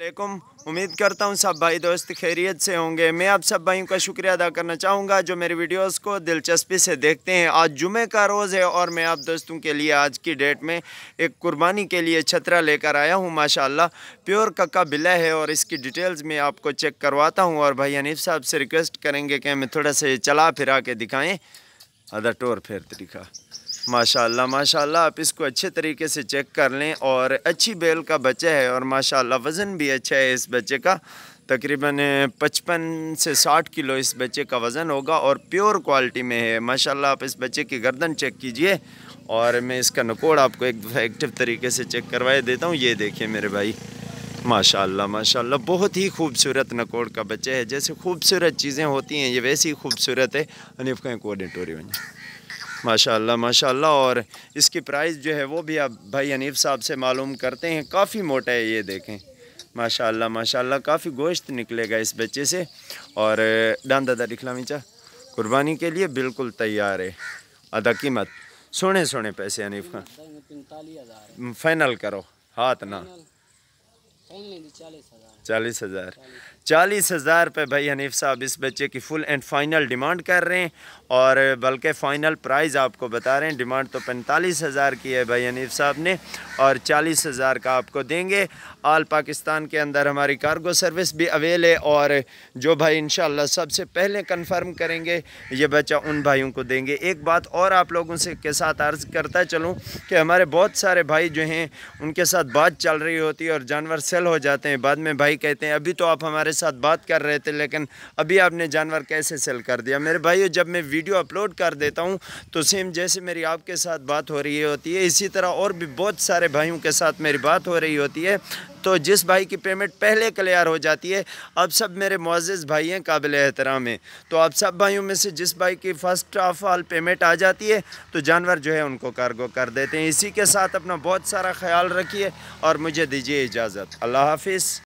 वालेकुम उम्मीद करता हूँ सब भाई दोस्त खैरियत से होंगे मैं आप सब भाइयों का शुक्रिया अदा करना चाहूँगा जो मेरे वीडियोस को दिलचस्पी से देखते हैं आज जुमे का रोज़ है और मैं आप दोस्तों के लिए आज की डेट में एक कुर्बानी के लिए छतरा लेकर आया हूँ माशाल्लाह प्योर कक्का बिला है और इसकी डिटेल्स मैं आपको चेक करवाता हूँ और भाई हनीफ साहब से रिक्वेस्ट करेंगे कि हमें थोड़ा सा चला फिरा के दिखाएँ अदर टोर फिर तरीका माशाल्लाह माशाल्लाह आप इसको अच्छे तरीके से चेक कर लें और अच्छी बेल का बच्चा है और माशाल्लाह वज़न भी अच्छा है इस बच्चे का तकरीबन पचपन से साठ किलो इस बच्चे का वज़न होगा और प्योर क्वालिटी में है माशाल्लाह आप इस बच्चे की गर्दन चेक कीजिए और मैं इसका नकोड़ आपको एक एक्टिव तरीके से चेक करवाए देता हूँ ये देखिए मेरे भाई माशाला माशा बहुत ही खूबसूरत नकोड़ का बच्चा है जैसे खूबसूरत चीज़ें होती हैं ये वैसी खूबसूरत है अनिफ का कोऑर्डिनेटोरी बने माशाल्लाह माशाल्लाह और इसकी प्राइस जो है वो भी आप भाई हनीफ साहब से मालूम करते हैं काफ़ी मोटा है ये देखें माशाल्लाह माशाल्लाह काफ़ी गोश्त निकलेगा इस बच्चे से और डान दादा दिखला मीचा कुर्बानी के लिए बिल्कुल तैयार है अदा कीमत सोने सोने पैसे अनीब खान फाइनल करो हाथ ना चालीस हज़ार चालीस हज़ार रुपये भाई हनीफ साहब इस बच्चे की फुल एंड फाइनल डिमांड कर रहे हैं और बल्कि फ़ाइनल प्राइस आपको बता रहे हैं डिमांड तो पैंतालीस हज़ार की है भाई हनीफ साहब ने और चालीस हज़ार का आपको देंगे आल पाकिस्तान के अंदर हमारी कार्गो सर्विस भी अवेल है और जो भाई इन सबसे पहले कन्फर्म करेंगे ये बच्चा उन भाइयों को देंगे एक बात और आप लोगों से के साथ अर्ज़ करता चलूँ कि हमारे बहुत सारे भाई जो हैं उनके साथ बात चल रही होती है और जानवर सेल हो जाते हैं बाद में भाई कहते हैं अभी तो आप हमारे हमारे साथ बात कर रहे थे लेकिन अभी आपने जानवर कैसे सेल कर दिया मेरे भाई जब मैं वीडियो अपलोड कर देता हूँ तो सेम जैसे मेरी आपके साथ बात हो रही होती है इसी तरह और भी बहुत सारे भाइयों के साथ मेरी बात हो रही होती है तो जिस भाई की पेमेंट पहले क्लियर हो जाती है अब सब मेरे मोज़ भाई हैं काबिल एहतराम हैं तो आप सब भाइयों में से जिस भाई की फ़र्स्ट ऑफ ऑल पेमेंट आ जाती है तो जानवर जो है उनको कारगो कर देते हैं इसी के साथ अपना बहुत सारा ख्याल रखिए और मुझे दीजिए इजाज़त अल्लाह हाफिज़